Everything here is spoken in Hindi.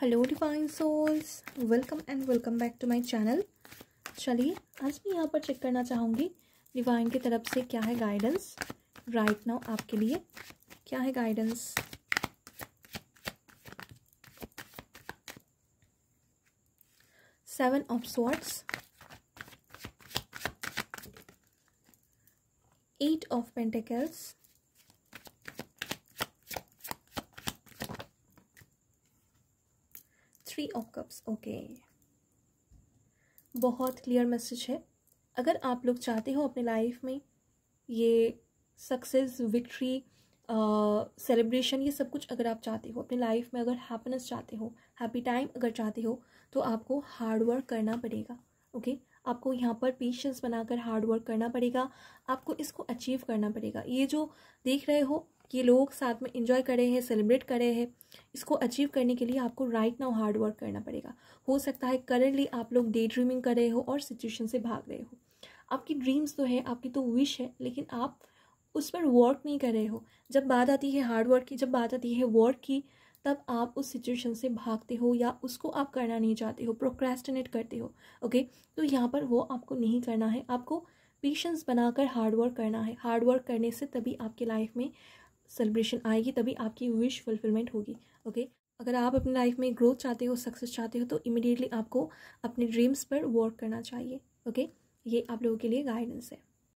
Hello define souls welcome and welcome back to my channel चलिए आज मैं यहाँ पर चेक करना चाहूँगी डिवाइन की तरफ से क्या है गाइडेंस राइट नाउ आपके लिए क्या है guidance seven of swords eight of pentacles three of cups okay बहुत क्लियर मैसेज है अगर आप लोग चाहते हो अपने लाइफ में ये सक्सेस विक्ट्री सेलिब्रेशन ये सब कुछ अगर आप चाहते हो अपने लाइफ में अगर हैप्पीनेस चाहते हो हैप्पी टाइम अगर चाहते हो तो आपको हार्ड वर्क करना पड़ेगा ओके okay? आपको यहाँ पर पेशेंस बनाकर हार्ड वर्क करना पड़ेगा आपको इसको अचीव करना पड़ेगा ये जो देख रहे हो कि लोग साथ में इंजॉय करे हैं सेलिब्रेट करे हैं इसको अचीव करने के लिए आपको राइट नाउ हार्ड वर्क करना पड़ेगा हो सकता है करेंटली आप लोग डे ड्रीमिंग कर रहे हो और सिचुएशन से भाग रहे हो आपकी ड्रीम्स तो है आपकी तो विश है लेकिन आप उस पर वर्क नहीं कर रहे हो जब बात आती है हार्ड वर्क की जब बात आती है वर्क की तब आप उस सिचुएशन से भागते हो या उसको आप करना नहीं चाहते हो प्रोक्रेस्टिनेट करते हो ओके तो यहाँ पर वो आपको नहीं करना है आपको पेशेंस बनाकर हार्ड वर्क करना है हार्ड वर्क करने से तभी आपके लाइफ में सेलिब्रेशन आएगी तभी आपकी विश फुलफिलमेंट होगी ओके अगर आप अपनी लाइफ में ग्रोथ चाहते हो सक्सेस चाहते हो तो इमिडिएटली आपको अपने ड्रीम्स पर वर्क करना चाहिए ओके ये आप लोगों के लिए गाइडेंस है